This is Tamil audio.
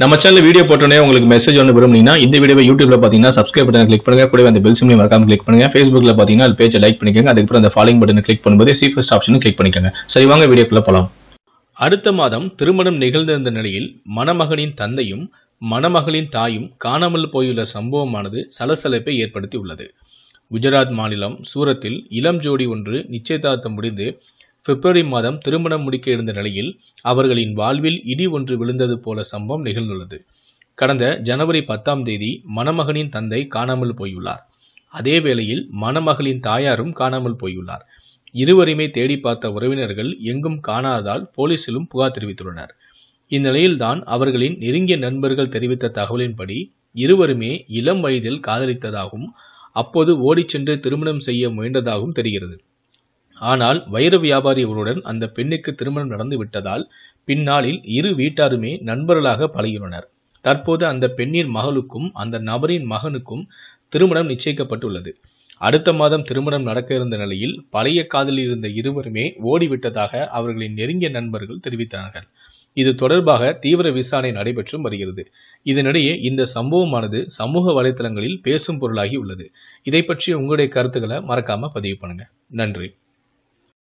நம்ம சேனல் வீடியோ போட்டோன்னே உங்களுக்கு மெசேஜ் ஒன்று விரும்புனீங்கன்னா இந்த வீடியோ யூடியூப்ல பார்த்தீங்கன்னா சப்ஸ்கிரைப் பட்டன் கிளிக் பண்ணுங்க கூட அந்த பெல் சிம்லையும் மறக்காம கிளிக் பண்ணுங்க ஃபேஸ்புக்ல பார்த்தீங்கன்னா அது பேஜை லைக் பண்ணிக்கோங்க அதுக்கப்புறம் அந்த ஃபாலோயிங் பட்டன் கிளிக் பண்ணும்போது சீஃபஸ்ட் ஆப்ஷன் கிளிக் பண்ணிக்கோங்க சரி வாங்க வீடியோக்குள்ள போகலாம் அடுத்த மாதம் திருமணம் நிகழ்ந்திருந்த நிலையில் மணமகனின் தந்தையும் மணமகளின் தாயும் காணாமல் போயுள்ள சம்பவமானது சலசலப்பை ஏற்படுத்தி உள்ளது குஜராத் மாநிலம் சூரத்தில் இளம் ஜோடி ஒன்று நிச்சயதார்த்தம் முடிந்து பிப்ரவரி மாதம் திருமணம் முடிக்க இருந்த நிலையில் அவர்களின் வாழ்வில் இடி ஒன்று விழுந்தது போல சம்பவம் நிகழ்ந்துள்ளது கடந்த ஜனவரி பத்தாம் தேதி மணமகனின் தந்தை காணாமல் போயுள்ளார் அதே வேளையில் மணமகளின் தாயாரும் காணாமல் போயுள்ளார் இருவரையுமே தேடி பார்த்த உறவினர்கள் எங்கும் காணாததால் போலீசிலும் புகார் தெரிவித்துள்ளனர் இந்நிலையில்தான் அவர்களின் நெருங்கிய நண்பர்கள் தெரிவித்த தகவலின்படி இருவருமே இளம் வயதில் காதலித்ததாகவும் அப்போது ஓடிச் சென்று திருமணம் செய்ய முயன்றதாகவும் தெரிகிறது ஆனால் வைர வியாபாரி ஒருவருடன் அந்த பெண்ணுக்கு திருமணம் நடந்துவிட்டதால் பின்னாளில் இரு வீட்டாருமே நண்பர்களாக பழகியுள்ளனர் தற்போது அந்த பெண்ணின் மகளுக்கும் அந்த நபரின் மகனுக்கும் திருமணம் நிச்சயிக்கப்பட்டுள்ளது அடுத்த மாதம் திருமணம் நடக்க இருந்த நிலையில் பழைய காதலில் இருந்த இருவருமே ஓடிவிட்டதாக அவர்களின் நெருங்கிய நண்பர்கள் தெரிவித்தார்கள் இது தொடர்பாக தீவிர விசாரணை நடைபெற்றும் வருகிறது இதனிடையே இந்த சம்பவமானது சமூக வலைதளங்களில் பேசும் பொருளாகி உள்ளது இதை பற்றி உங்களுடைய கருத்துக்களை மறக்காம பதிவு பண்ணுங்க நன்றி